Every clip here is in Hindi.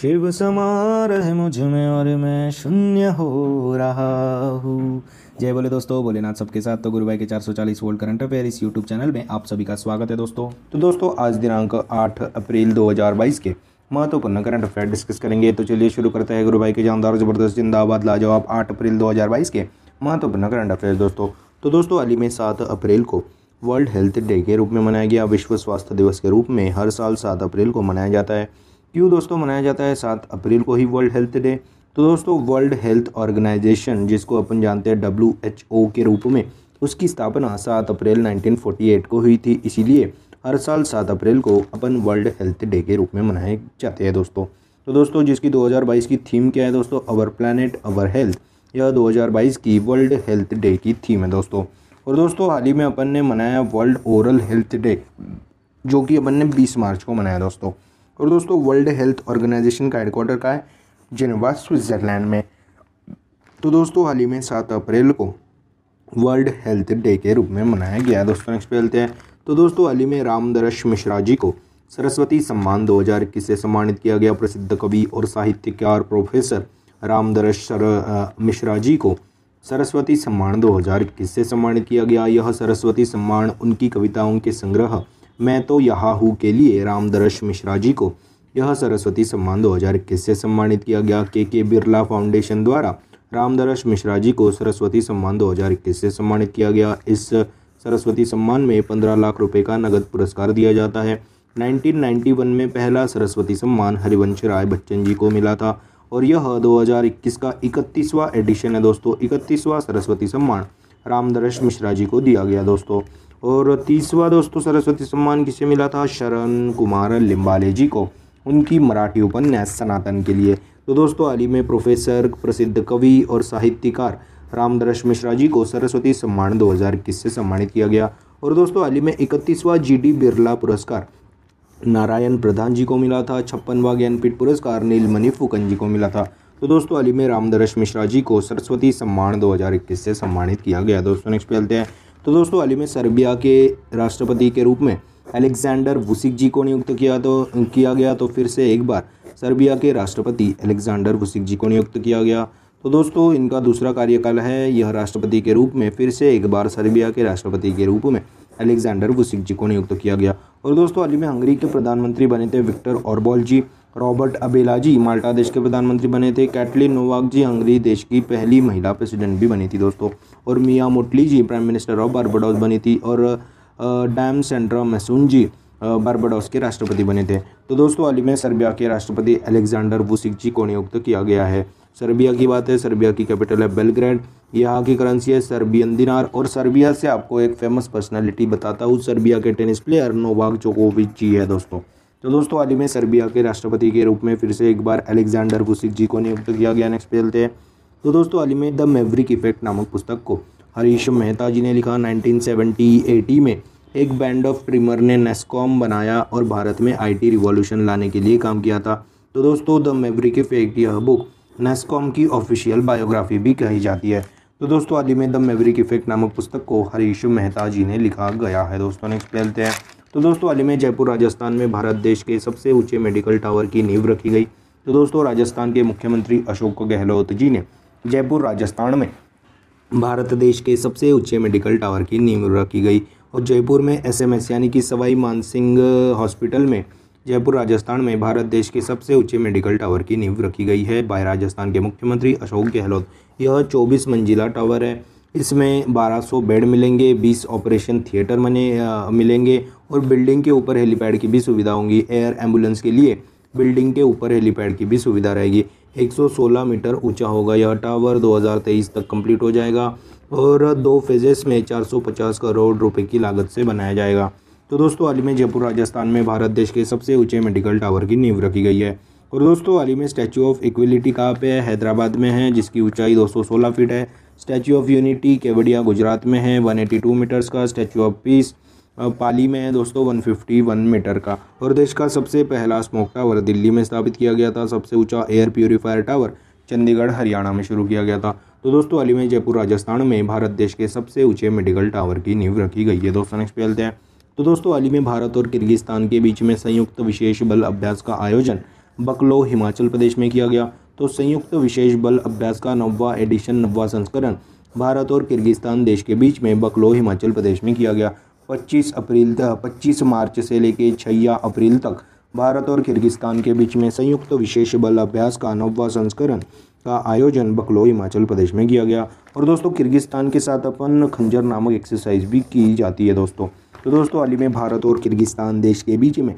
शिव समार है मुझ में और मैं शून्य हो रहा हूँ जय बोले दोस्तों भोलेनाथ सबके साथ तो गुरु भाई के 440 वोल्ट करंट अफेयर इस यूट्यूब चैनल में आप सभी का स्वागत है दोस्तों तो दोस्तों आज दिनांक 8 अप्रैल 2022 के महत्वपूर्ण करंट अफेयर डिस्कस करेंगे तो चलिए शुरू करते हैं गुरु भाई के जानदार जबरदस्त जिंदाबाद ला लाजवाब आठ अप्रैल दो के महत्वपूर्ण करंट अफेयर दोस्तों तो दोस्तों अली में सात अप्रैल को वर्ल्ड हेल्थ डे के रूप में मनाया गया विश्व स्वास्थ्य दिवस के रूप में हर साल सात अप्रैल को मनाया जाता है क्यों दोस्तों मनाया जाता है सात अप्रैल को ही वर्ल्ड हेल्थ डे तो दोस्तों वर्ल्ड हेल्थ ऑर्गेनाइजेशन जिसको अपन जानते हैं डब्ल्यू एच ओ के रूप में उसकी स्थापना सात अप्रैल 1948 को हुई थी इसीलिए हर साल सात अप्रैल को अपन वर्ल्ड हेल्थ डे के रूप में मनाए जाते हैं दोस्तों तो दोस्तों जिसकी 2022 की थीम क्या है दोस्तों अवर प्लानट अवर हेल्थ यह 2022 की वर्ल्ड हेल्थ डे की थीम है दोस्तों और दोस्तों हाल ही में अपन ने मनाया वर्ल्ड ओरल हेल्थ डे जो कि अपन ने 20 मार्च को मनाया दोस्तों और दोस्तों वर्ल्ड हेल्थ ऑर्गेनाइजेशन का हेडक्वाटर का है जिनेवा स्विट्ज़रलैंड में तो दोस्तों हाल ही में सात अप्रैल को वर्ल्ड हेल्थ डे के रूप में मनाया गया दोस्तों नेक्स्ट पे चलते हैं तो दोस्तों हाल ही में रामदरश मिश्रा जी को सरस्वती सम्मान 2021 से सम्मानित किया गया प्रसिद्ध कवि और साहित्यकार प्रोफेसर रामदरश सर मिश्रा जी को सरस्वती सम्मान 2021 से सम्मानित किया गया यह सरस्वती सम्मान उनकी कविताओं के संग्रह मैं तो यहाँ हूँ के लिए रामदर्श मिश्रा जी को यह सरस्वती सम्मान 2021 से सम्मानित किया गया के के बिरला फाउंडेशन द्वारा रामदर्श मिश्रा जी को सरस्वती सम्मान 2021 से सम्मानित किया गया इस सरस्वती सम्मान में पंद्रह लाख रुपए का नगद पुरस्कार दिया जाता है 1991 में पहला सरस्वती सम्मान हरिवंश राय बच्चन जी को मिला था और यह 2021 का इकतीसवां एडिशन है दोस्तों इकतीसवां सरस्वती सम्मान रामदर्श मिश्रा जी को दिया गया दोस्तों और तीसवा दोस्तों तो सरस्वती सम्मान किसे मिला था शरण कुमार लिम्बाले जी को उनकी मराठी उपन्यास सनातन के लिए तो दोस्तों हाल ही में प्रोफेसर प्रसिद्ध कवि और साहित्यकार रामदरश मिश्रा जी को सरस्वती सम्मान दो से सम्मानित किया गया और दोस्तों हाल ही में इकतीसवां जी डी बिरला पुरस्कार नारायण प्रधान जी को मिला था छप्पनवा ज्ञानपीठ पुरस्कार नीलमणि फुकन जी को मिला था तो दोस्तों हाल ही में रामदरश मिश्रा जी को सरस्वती सम्मान 2021 से सम्मानित किया गया दोस्तों नेक्स्ट पे चलते हैं तो दोस्तों हाल ही में सर्बिया के राष्ट्रपति के रूप में अलेक्जेंडर वुसिक जी को नियुक्त किया तो किया गया तो फिर से एक बार सर्बिया के राष्ट्रपति अलेक्जेंडर वुसिक जी को नियुक्त किया गया तो दोस्तों इनका दूसरा कार्यकाल है यह राष्ट्रपति के रूप में फिर से एक बार सर्बिया के राष्ट्रपति के रूप में अलेक्जेंडर वुसिक जी को नियुक्त किया गया और दोस्तों हाल ही में हंगरी के प्रधानमंत्री बने थे विक्टर ऑरबॉल जी रॉबर्ट अबेलाजी माल्टा देश के प्रधानमंत्री बने थे कैटलिन नोवाक जी हंगरी देश की पहली महिला प्रेसिडेंट भी बनी थी दोस्तों और Mia Mottley ji prime minister of Barbados बनी थी और Dame Sandra Mason ji Barbados के राष्ट्रपति बने थे तो दोस्तों अली में सर्बिया के राष्ट्रपति अलेक्जेंडर वूसिक जी को नियुक्त किया गया है सर्बिया की बात है सर्बिया की कैपिटल है बेलग्रेड यहाँ की करेंसी है सर्बियन दिनार और सर्बिया से आपको एक फेमस पर्सनैलिटी बताता हूँ सर्बिया के टेनिस प्लेयर नोवाक जोकोविच जी है दोस्तों तो दोस्तों हाल ही में सर्बिया के राष्ट्रपति के रूप में फिर से एक बार अलेक्जेंडर वुसिक जी को नियुक्त किया गया नेक्स्ट चलते हैं तो दोस्तों हाल ही में द मेवरिक इफेक्ट नामक पुस्तक को हरीश मेहता जी ने लिखा नाइनटीन 80 में एक बैंड ऑफ ट्रिमर ने नेस्कॉम बनाया और भारत में आईटी रिवॉल्यूशन लाने के लिए काम किया था तो दोस्तों द मेवरिक इफेक्ट यह बुक नेस्कॉम की ऑफिशियल बायोग्राफी भी कही जाती है तो दोस्तों अली में द मेवरिक इफेक्ट नामक पुस्तक को हरीश मेहता जी ने लिखा गया है दोस्तों नेक्स्ट पहलते हैं तो दोस्तों हाल ही में जयपुर राजस्थान में भारत देश के सबसे ऊंचे मेडिकल टावर की नींव रखी गई तो दोस्तों राजस्थान के मुख्यमंत्री अशोक गहलोत जी ने जयपुर राजस्थान में भारत देश के सबसे ऊंचे मेडिकल टावर की नींव रखी गई और जयपुर में एसएमएस यानी कि सवाई मानसिंह हॉस्पिटल में जयपुर राजस्थान में भारत देश के सबसे ऊंचे मेडिकल टावर की नींव रखी गई है बाय राजस्थान के मुख्यमंत्री अशोक गहलोत यह 24 मंजिला टावर है इसमें 1200 बेड मिलेंगे 20 ऑपरेशन थिएटर मने मिलेंगे और बिल्डिंग के ऊपर हेलीपैड की भी सुविधा होंगी एयर एम्बुलेंस के लिए बिल्डिंग के ऊपर हेलीपैड की भी सुविधा रहेगी 116 मीटर ऊंचा होगा यह टावर 2023 तक कंप्लीट हो जाएगा और दो फेजेस में 450 करोड़ रुपए की लागत से बनाया जाएगा तो दोस्तों हाल ही में जयपुर राजस्थान में भारत देश के सबसे ऊंचे मेडिकल टावर की नींव रखी गई है और दोस्तों हाल ही में स्टैचू ऑफ इक्विलिटी कहाँ पे है हैदराबाद में है जिसकी ऊँचाई दो फीट है Statue of Unity Kevadia Gujarat में है वन मीटर्स का स्टैचू ऑफ पीस पाली में है दोस्तों 151 मीटर का और देश का सबसे पहला स्मोक टावर दिल्ली में स्थापित किया गया था सबसे ऊंचा air purifier tower Chandigarh Haryana में शुरू किया गया था तो दोस्तों अली में जयपुर राजस्थान में भारत देश के सबसे ऊंचे मेडिकल टावर की नींव रखी गई है दोस्तों नेक्स्ट पहलते हैं तो दोस्तों अली में भारत और किर्गिस्तान के बीच में संयुक्त विशेष बल अभ्यास का आयोजन बकलो हिमाचल प्रदेश में किया गया तो संयुक्त विशेष बल अभ्यास का नब्वा एडिशन नब्वा संस्करण भारत और किर्गिस्तान देश के बीच में बकलो हिमाचल प्रदेश में किया गया पच्चीस अप्रैल तक पच्चीस मार्च से लेकर छिया अप्रैल तक भारत और किर्गिस्तान के बीच में संयुक्त विशेष बल अभ्यास का नौवा संस्करण का आयोजन बकलो हिमाचल प्रदेश में किया गया और दोस्तों किर्गिस्तान के साथ अपन खंजर नामक एक्सरसाइज भी की जाती है दोस्तों तो दोस्तों हाल ही में भारत और किर्गिस्तान देश के बीच में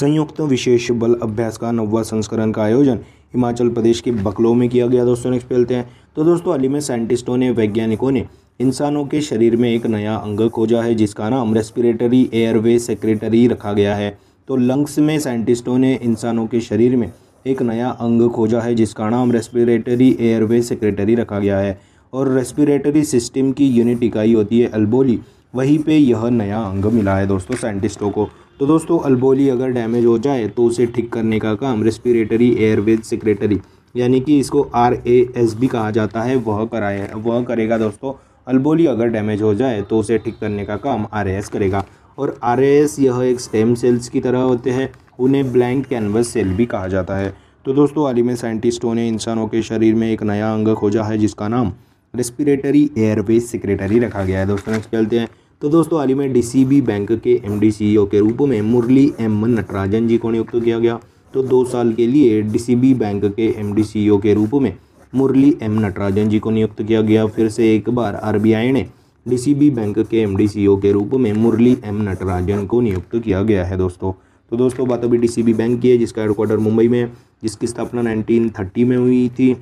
संयुक्त विशेष बल अभ्यास का नौवा संस्करण का आयोजन हिमाचल प्रदेश के बकलो में किया गया दोस्तों नेक्स्ट पहलते हैं तो दोस्तों हाल ही में साइंटिस्टों ने वैज्ञानिकों ने इंसानों के शरीर में एक नया अंग खोजा है जिसका नाम रेस्पिरेटरी एयरवे सेक्रेटरी रखा गया है तो लंग्स में साइंटिस्टों ने इंसानों के शरीर में एक नया अंग खोजा है जिसका नाम रेस्पिरेटरी एयरवे सेक्रेटरी रखा गया है और रेस्पिरेटरी सिस्टम की यूनिट इकाई होती है अल्बोली वहीं पे यह नया अंग मिला है दोस्तों साइंटिस्टों को तो दोस्तों अल्बोली अगर डैमेज हो जाए तो उसे ठीक करने का काम रेस्पिरेटरी एयरवेज सेक्रेटरी यानी कि इसको आर ए एस भी कहा जाता है वह कराए वह करेगा दोस्तों अलबोली अगर डैमेज हो जाए तो उसे ठीक करने का काम आर करेगा और आर यह एक स्टेम सेल्स की तरह होते हैं उन्हें ब्लैंक कैनवस सेल भी कहा जाता है तो दोस्तों हाल ही में साइंटिस्टों ने इंसानों के शरीर में एक नया अंग खोजा है जिसका नाम रेस्पिरेटरी एयरवे सेक्रेटरी रखा गया है दोस्तों नेक्स्ट चलते हैं तो दोस्तों हाल ही में डीसीबी बैंक के एमडी सीईओ e के रूप में मुरली एम नटराजन जी को नियुक्त किया गया तो दो साल के लिए डी बैंक के एम सीईओ e के रूप में मुरली एम नटराजन जी को नियुक्त किया गया फिर से एक बार आरबीआई ने डीसीबी बैंक के एमडीसीओ के रूप में मुरली एम नटराजन को नियुक्त किया गया है दोस्तों तो दोस्तों बात अभी डीसीबी बैंक की है जिसका हेडक्वार्टर मुंबई में है जिसकी स्थापना नाइनटीन में हुई थी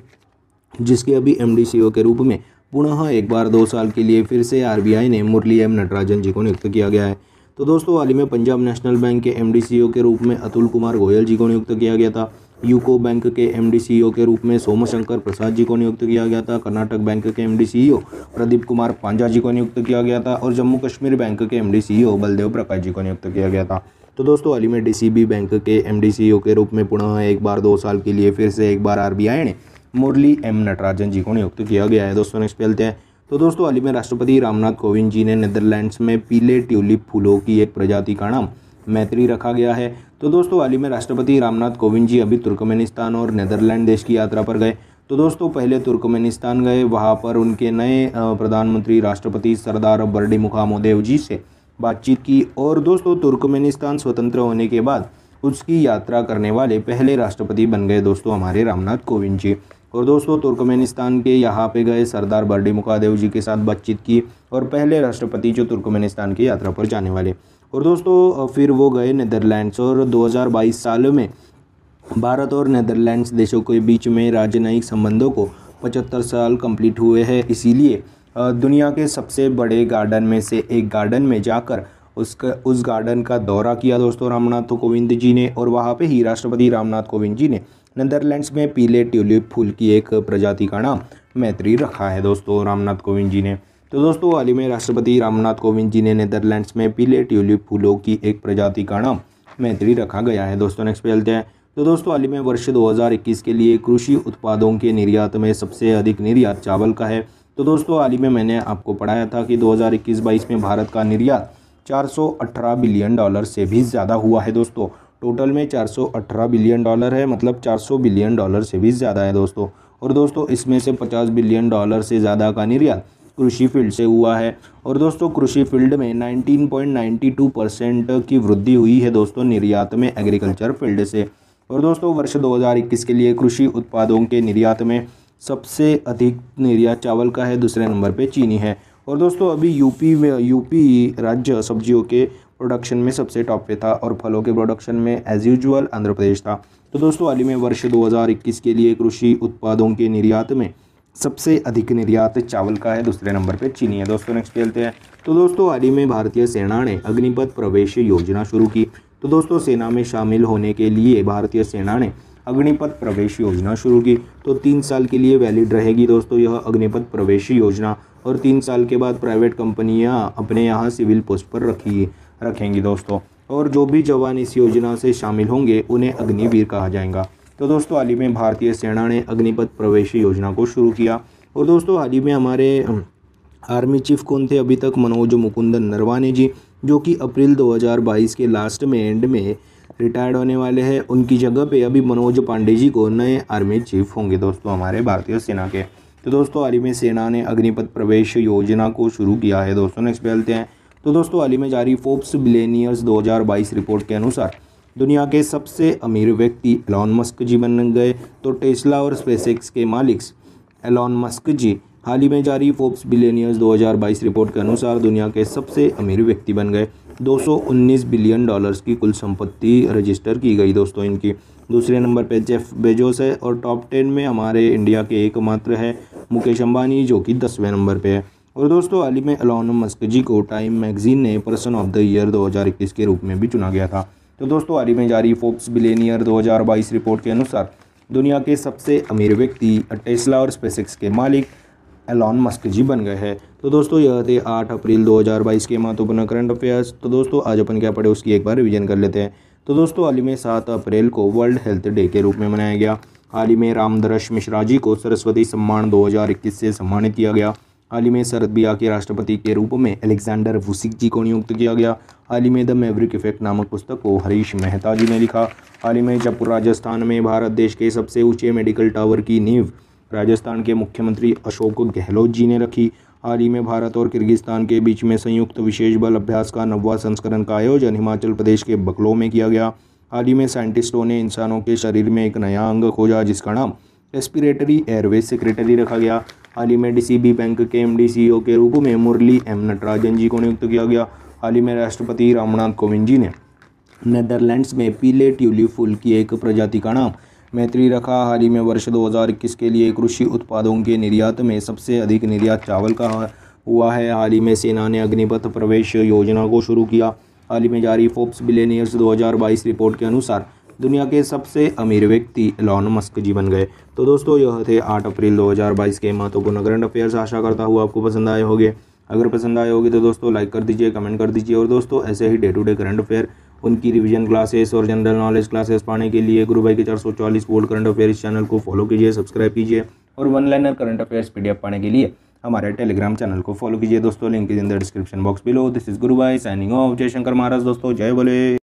जिसके अभी ओ के रूप में पुनः एक बार दो साल के लिए फिर से आई ने मुरली एम नटराजन जी को नियुक्त किया गया है तो दोस्तों हाल ही में पंजाब नेशनल बैंक के एमडीसीओ के रूप में अतुल कुमार गोयल जी को नियुक्त किया गया था यूको बैंक के एम सीईओ e के रूप में सोमशंकर प्रसाद जी को नियुक्त किया गया था कर्नाटक बैंक के M CEO e Pradeep Kumar Panja ji को नियुक्त किया गया था और जम्मू कश्मीर बैंक के M CEO e Baldev Prakash ji को नियुक्त किया गया था तो दोस्तों अली में डी बैंक के एम सीईओ के रूप में पुनः एक बार दो साल के लिए फिर से एक बार आर ने मुरली एम नटराजन जी को नियुक्त किया गया है दोस्तों नेक्स्ट खेलते हैं तो दोस्तों अली में राष्ट्रपति रामनाथ कोविंद जी ने नेदरलैंड्स में पीले ट्यूलिप फूलों की एक प्रजाति का नाम मैत्री रखा गया है तो दोस्तों हाल ही में राष्ट्रपति रामनाथ कोविंद जी अभी तुर्कमेनिस्तान और नैदरलैंड देश की यात्रा पर गए तो दोस्तों पहले तुर्कमेनिस्तान गए वहाँ पर उनके नए प्रधानमंत्री राष्ट्रपति सरदार बर्डी मुखामोदेव जी से बातचीत की और दोस्तों तुर्कमेनिस्तान स्वतंत्र होने के बाद उसकी यात्रा करने वाले पहले राष्ट्रपति बन गए दोस्तों हमारे रामनाथ कोविंद जी और दोस्तों तुर्कमेनिस्तान के यहाँ पे गए सरदार बर्डी मुखादेव जी के साथ बातचीत की और पहले राष्ट्रपति जो तुर्कमेनिस्तान की यात्रा पर जाने वाले और दोस्तों फिर वो गए नदरलैंड्स और 2022 साल में भारत और नदरलैंड्स देशों के बीच में राजनयिक संबंधों को पचहत्तर साल कंप्लीट हुए हैं इसीलिए दुनिया के सबसे बड़े गार्डन में से एक गार्डन में जाकर उसका उस गार्डन का दौरा किया दोस्तों रामनाथ कोविंद जी ने और वहाँ पे ही राष्ट्रपति रामनाथ कोविंद जी ने नदरलैंड्स में पीले ट्यूलिप फूल की एक प्रजाति का नाम मैत्री रखा है दोस्तों रामनाथ कोविंद जी ने तो दोस्तों हाल ही में राष्ट्रपति रामनाथ कोविंद जी ने नेदरलैंड्स में पीले ट्यूलिप फूलों की एक प्रजाति का नाम मैत्री रखा गया है दोस्तों नेक्स्ट पे चलते हैं तो दोस्तों हाल ही में वर्ष 2021 के लिए कृषि उत्पादों के निर्यात में सबसे अधिक निर्यात चावल का है तो दोस्तों हाल ही में मैंने आपको पढ़ाया था कि 2021-22 में भारत का निर्यात 418 बिलियन डॉलर से भी ज़्यादा हुआ है दोस्तों टोटल में 418 बिलियन डॉलर है मतलब 400 बिलियन डॉलर से भी ज़्यादा है दोस्तों और दोस्तों इसमें से पचास बिलियन डॉलर से ज़्यादा का निर्यात कृषि फील्ड से हुआ है और दोस्तों कृषि फील्ड में 19.92 परसेंट की वृद्धि हुई है दोस्तों निर्यात में एग्रीकल्चर फील्ड से और दोस्तों वर्ष 2021 के लिए कृषि उत्पादों के निर्यात में सबसे अधिक निर्यात चावल का है दूसरे नंबर पे चीनी है और दोस्तों अभी यूपी में यूपी राज्य सब्जियों के प्रोडक्शन में सबसे टॉप पे था और फलों के प्रोडक्शन में एज यूजल आंध्र प्रदेश था तो दोस्तों हाल ही में वर्ष 2021 के लिए कृषि उत्पादों के निर्यात में सबसे अधिक निर्यात चावल का है दूसरे नंबर पे चीनी है दोस्तों नेक्स्ट खेलते हैं तो दोस्तों हाल ही में भारतीय सेना ने अग्निपथ प्रवेश योजना शुरू की तो दोस्तों सेना में शामिल होने के लिए भारतीय सेना ने अग्निपथ प्रवेश योजना शुरू की तो तीन साल के लिए वैलिड रहेगी दोस्तों यह अग्निपथ प्रवेश योजना और तीन साल के बाद प्राइवेट कंपनियाँ अपने यहाँ सिविल पोस्ट पर रखी रखेंगी दोस्तों और जो भी जवान इस योजना से शामिल होंगे उन्हें अग्निवीर कहा जाएगा तो दोस्तों हाल ही में भारतीय सेना ने अग्निपथ प्रवेश योजना को शुरू किया और दोस्तों हाल ही में हमारे आर्मी चीफ कौन थे अभी तक मनोज मुकुंदन नरवाने जी जो कि अप्रैल 2022 के लास्ट में एंड में रिटायर्ड होने वाले हैं उनकी जगह पे अभी मनोज पांडे जी को नए आर्मी चीफ होंगे दोस्तों हमारे भारतीय सेना के तो दोस्तों हाल ही में सेना ने अग्निपथ प्रवेश योजना को शुरू किया है दोस्तों नेक्स्ट बेलते हैं तो दोस्तों हाल ही में जारी फोर्ब्स बिलेनियर्स दो रिपोर्ट के अनुसार दुनिया के सबसे अमीर व्यक्ति एलॉन मस्क जी बन गए तो टेस्ला और स्पेसएक्स के मालिक एलॉन मस्क जी हाल ही में जारी फोर्ब्स बिलियनियर्स 2022 रिपोर्ट के अनुसार दुनिया के सबसे अमीर व्यक्ति बन गए 219 बिलियन डॉलर्स की कुल संपत्ति रजिस्टर की गई दोस्तों इनकी दूसरे नंबर पे जेफ बेजोस है और टॉप टेन में हमारे इंडिया के एकमात्र है मुकेश अंबानी जो कि दसवें नंबर पे है और दोस्तों हाल ही में अलॉन मस्क जी को टाइम मैगजीन ने पर्सन ऑफ द ईयर 2021 के रूप में भी चुना गया था तो दोस्तों हाल में जारी फोक्स बिलेनियर 2022 रिपोर्ट के अनुसार दुनिया के सबसे अमीर व्यक्ति टेस्ला और स्पेसिक्स के मालिक एलॉन मस्क जी बन गए हैं तो दोस्तों यह थे आठ अप्रैल 2022 के महत्वपूर्ण करंट अफेयर्स तो दोस्तों आज अपन क्या पढ़े उसकी एक बार रिविजन कर लेते हैं तो दोस्तों हाल ही में सात अप्रैल को वर्ल्ड हेल्थ डे के रूप में मनाया गया हाल ही में रामदर्श मिश्रा जी को सरस्वती सम्मान दो से सम्मानित किया गया हाल ही में सरदबिया के राष्ट्रपति के रूप में अलेक्जेंडर वुसिक जी को नियुक्त किया गया हाल ही में द मेवरिक इफेक्ट नामक पुस्तक को हरीश मेहता जी ने लिखा हाल ही में जयपुर राजस्थान में भारत देश के सबसे ऊंचे मेडिकल टावर की नींव राजस्थान के मुख्यमंत्री अशोक गहलोत जी ने रखी हाल ही में भारत और किर्गिस्तान के बीच में संयुक्त विशेष बल अभ्यास का नववा संस्करण का आयोजन हिमाचल प्रदेश के बकलो में किया गया हाल ही में साइंटिस्टों ने इंसानों के शरीर में एक नया अंग खोजा जिसका नाम रेस्पिरेटरी एयरवे सेक्रेटरी रखा गया हाल ही में डी बैंक के एम के रूप में मुरली एम नटराजन जी को नियुक्त किया गया हाल ही में राष्ट्रपति रामनाथ कोविंद जी ने नेदरलैंड्स में पीले ट्यूलिप फूल की एक प्रजाति का नाम मैत्री रखा हाल ही में वर्ष 2021 के लिए कृषि उत्पादों के निर्यात में सबसे अधिक निर्यात चावल का हुआ है हाल ही में सेना ने अग्निपथ प्रवेश योजना को शुरू किया हाल ही में जारी फोप्स बिलेनियर्स 2022 रिपोर्ट के अनुसार दुनिया के सबसे अमीर व्यक्ति लॉन मस्क जी बन गए तो दोस्तों यह थे 8 अप्रैल 2022 के महत्वपूर्ण करंट अफेयर्स आशा करता हूँ आपको पसंद आए होंगे अगर पसंद आए होगी तो दोस्तों लाइक कर दीजिए कमेंट कर दीजिए और दोस्तों ऐसे ही day to day current affair उनकी रिविजन क्लासेस और जनरल नॉलेज क्लासेस पाने के लिए गुरु भाई के चार सौ चालीस करंट अफेयर इस चैनल को फॉलो कीजिए सब्सक्राइब कीजिए और one liner current affairs PDF पाने के लिए हमारे टेलीग्राम चैनल को फॉलो कीजिए दोस्तों link is in the description box below this is Guru Bhai signing off Jaishankar महाराज दोस्तों जय बोले